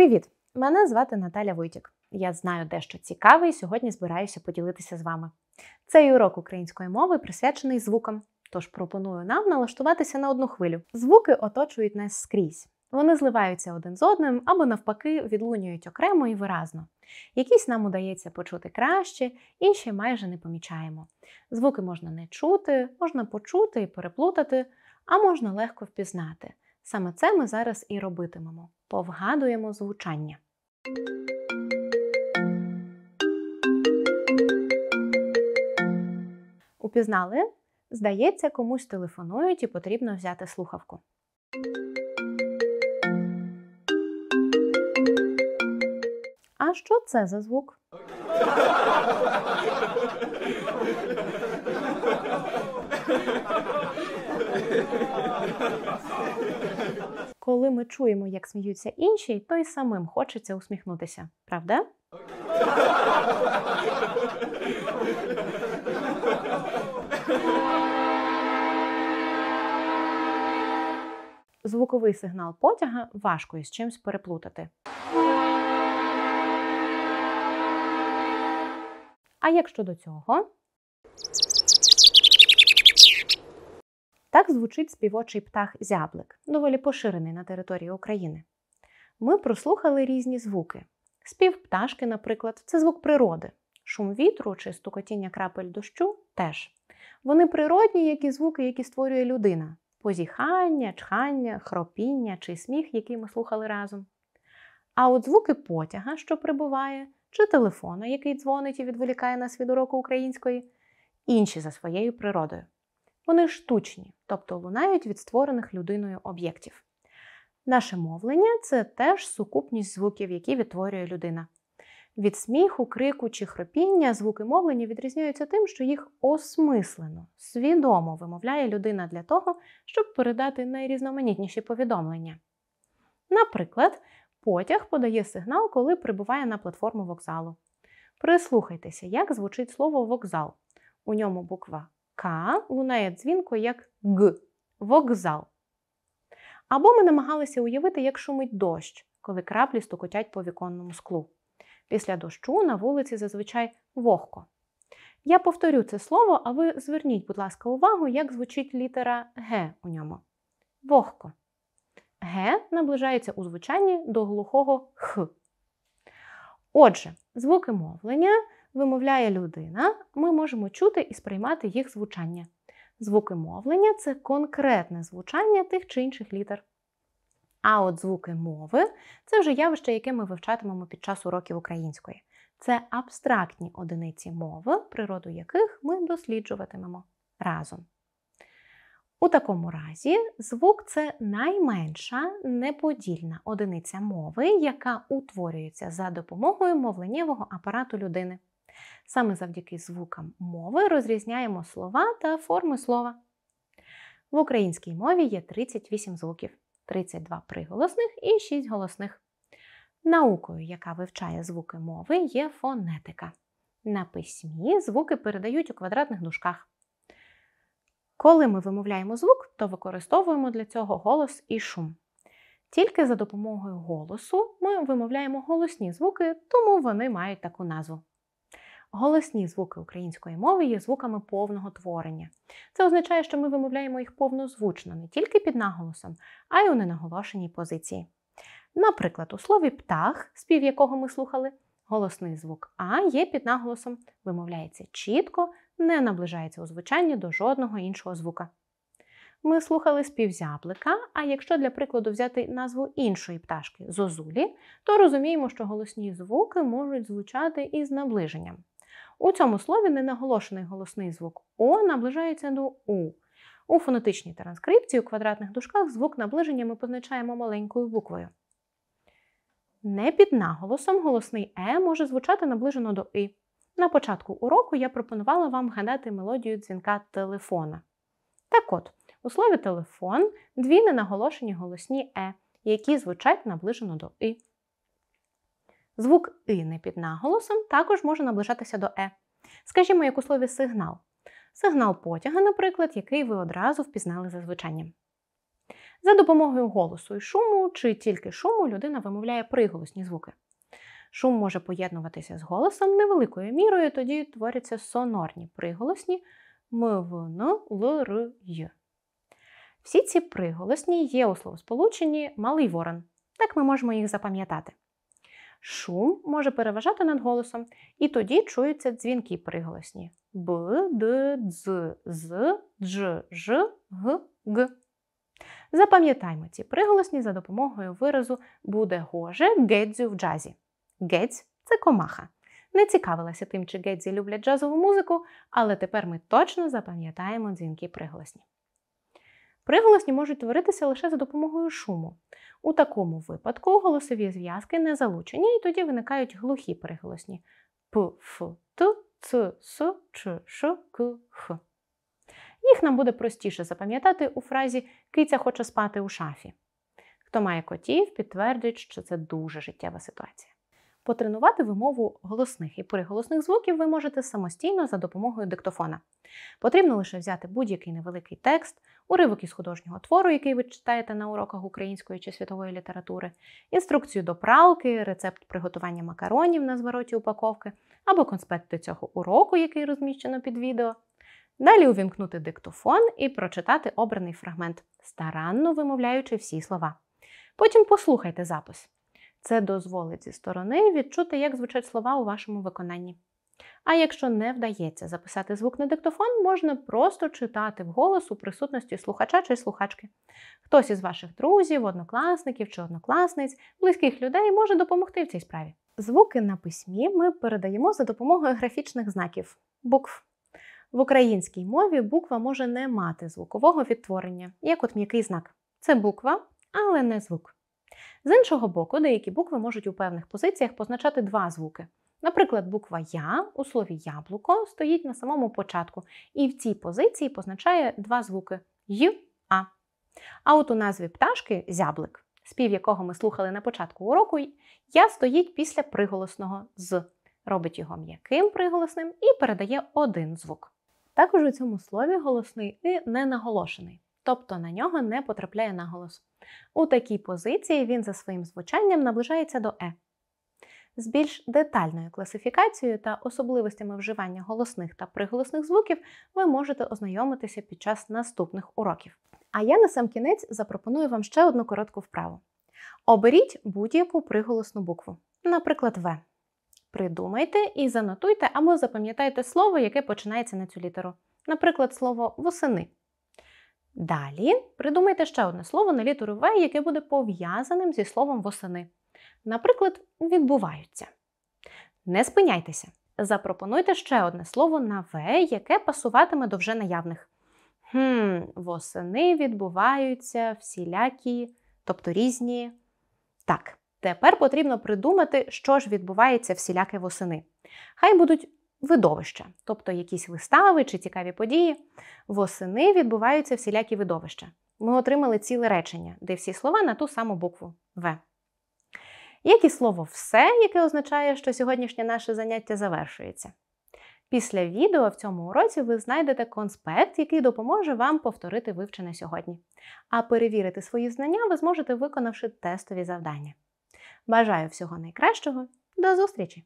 Привіт! Мене звати Наталя Войтік. Я знаю дещо цікаве і сьогодні збираюся поділитися з вами. Цей урок української мови присвячений звукам, тож пропоную нам налаштуватися на одну хвилю. Звуки оточують нас скрізь. Вони зливаються один з одним або, навпаки, відлунюють окремо і виразно. Якісь нам удається почути краще, інші майже не помічаємо. Звуки можна не чути, можна почути і переплутати, а можна легко впізнати. Саме це ми зараз і робитимемо. Повгадуємо звучання. Упізнали? Здається, комусь телефонують і потрібно взяти слухавку. А що це за звук? Коли ми чуємо, як сміються інші, то й самим хочеться усміхнутися, правда? Звуковий сигнал потяга важко із чимсь переплутати. А як щодо цього? Так звучить співочий птах зяблик, доволі поширений на території України. Ми прослухали різні звуки. Спів пташки, наприклад, це звук природи, шум вітру чи стукотіння крапель дощу теж. Вони природні, як і звуки, які створює людина: позіхання, чхання, хропіння чи сміх, який ми слухали разом. А от звуки потяга, що прибуває, чи телефона, який дзвонить і відволікає нас від уроку української, інші за своєю природою. Вони штучні, тобто лунають від створених людиною об'єктів. Наше мовлення це теж сукупність звуків, які відтворює людина. Від сміху, крику чи хропіння звуки мовлення відрізняються тим, що їх осмислено, свідомо вимовляє людина для того, щоб передати найрізноманітніші повідомлення. Наприклад, потяг подає сигнал, коли прибуває на платформу вокзалу. Прислухайтеся, як звучить слово вокзал. У ньому буква К лунає дзвінко як Г вокзал. Або ми намагалися уявити, як шумить дощ, коли краплі стукотять по віконному склу. Після дощу на вулиці зазвичай вогко. Я повторю це слово, а ви зверніть, будь ласка, увагу, як звучить літера Г у ньому. Вогко. Г наближається у звучанні до глухого Х. Отже, звуки мовлення вимовляє людина, ми можемо чути і сприймати їх звучання. Звуки мовлення це конкретне звучання тих чи інших літер. А от звуки мови це вже явище, яке ми вивчатимемо під час уроків української. Це абстрактні одиниці мови, природу яких ми досліджуватимемо разом. У такому разі, звук це найменша неподільна одиниця мови, яка утворюється за допомогою мовленнєвого апарату людини. Саме завдяки звукам мови розрізняємо слова та форми слова. В українській мові є 38 звуків, 32 приголосних і 6 голосних. Наукою, яка вивчає звуки мови, є фонетика. На письмі звуки передають у квадратних дужках. Коли ми вимовляємо звук, то використовуємо для цього голос і шум. Тільки за допомогою голосу ми вимовляємо голосні звуки, тому вони мають таку назву. Голосні звуки української мови є звуками повного творення. Це означає, що ми вимовляємо їх повнозвучно не тільки під наголосом, а й у ненаголошеній позиції. Наприклад, у слові птах, спів якого ми слухали, голосний звук А є під наголосом, вимовляється чітко, не наближається у звучанні до жодного іншого звука. Ми слухали спів зяблика, а якщо для прикладу взяти назву іншої пташки зозулі, то розуміємо, що голосні звуки можуть звучати із наближенням. У цьому слові ненаголошений голосний звук О наближається до У. У фонетичній транскрипції у квадратних дужках звук наближення ми позначаємо маленькою буквою. Не під наголосом голосний Е може звучати наближено до И. На початку уроку я пропонувала вам гадати мелодію дзвінка телефона. Так от, у слові телефон дві ненаголошені голосні Е, які звучать наближено до И. Звук и не під наголосом також може наближатися до е. Скажімо, як у слові сигнал. Сигнал потяга, наприклад, який ви одразу впізнали за звучанням. За допомогою голосу і шуму чи тільки шуму людина вимовляє приголосні звуки. Шум може поєднуватися з голосом невеликою мірою, тоді творяться сонорні приголосні м, в, н, л, р, й. Всі ці приголосні є у словосполученні малий ворон. Так ми можемо їх запам'ятати шум може переважати над голосом, і тоді чуються дзвінки приголосні: б, д, дз, з, дж, ж, г, г. Запам'ятаймо ці приголосні за допомогою виразу буде гоже гедзю в джазі. Гедзь це комаха. Не цікавилася тим, чи гедзі люблять джазову музику, але тепер ми точно запам'ятаємо дзвінки приголосні. Приголосні можуть творитися лише за допомогою шуму. У такому випадку голосові зв'язки не залучені, і тоді виникають глухі приголосні п, ф, т, ц, с, ч, ш, к, х. Їх нам буде простіше запам'ятати у фразі Киця хоче спати у шафі. Хто має котів, підтвердить, що це дуже життєва ситуація потренувати вимову голосних і приголосних звуків ви можете самостійно за допомогою диктофона. Потрібно лише взяти будь-який невеликий текст, уривок із художнього твору, який ви читаєте на уроках української чи світової літератури, інструкцію до пралки, рецепт приготування макаронів на звороті упаковки або конспект цього уроку, який розміщено під відео. Далі увімкнути диктофон і прочитати обраний фрагмент, старанно вимовляючи всі слова. Потім послухайте запис. Це дозволить зі сторони відчути, як звучать слова у вашому виконанні. А якщо не вдається записати звук на диктофон, можна просто читати вголос у присутності слухача чи слухачки. Хтось із ваших друзів, однокласників чи однокласниць, близьких людей може допомогти в цій справі. Звуки на письмі ми передаємо за допомогою графічних знаків букв. В українській мові буква може не мати звукового відтворення, як от м'який знак. Це буква, але не звук. З іншого боку, деякі букви можуть у певних позиціях позначати два звуки. Наприклад, буква Я у слові яблуко стоїть на самому початку, і в цій позиції позначає два звуки й, а. А от у назві пташки зяблик, спів якого ми слухали на початку уроку, я стоїть після приголосного з, робить його м'яким приголосним і передає один звук. Також у цьому слові голосний «и» не наголошений тобто на нього не потрапляє наголос. У такій позиції він за своїм звучанням наближається до Е. З більш детальною класифікацією та особливостями вживання голосних та приголосних звуків ви можете ознайомитися під час наступних уроків. А я на сам кінець запропоную вам ще одну коротку вправу. Оберіть будь-яку приголосну букву, наприклад, В. Придумайте і занотуйте або запам'ятайте слово, яке починається на цю літеру, наприклад, слово восени. Далі придумайте ще одне слово на літеру В, яке буде пов'язаним зі словом восени. Наприклад, відбуваються. Не спиняйтеся. Запропонуйте ще одне слово на В, яке пасуватиме до вже наявних. Хм, восени відбуваються всілякі, тобто різні. Так, тепер потрібно придумати, що ж відбувається всіляке восени. Хай будуть видовища, тобто якісь вистави чи цікаві події. Восени відбуваються всілякі видовища. Ми отримали ціле речення, де всі слова на ту саму букву В. Як і слово все, яке означає, що сьогоднішнє наше заняття завершується. Після відео в цьому уроці ви знайдете конспект, який допоможе вам повторити вивчене сьогодні. А перевірити свої знання ви зможете, виконавши тестові завдання. Бажаю всього найкращого. До зустрічі!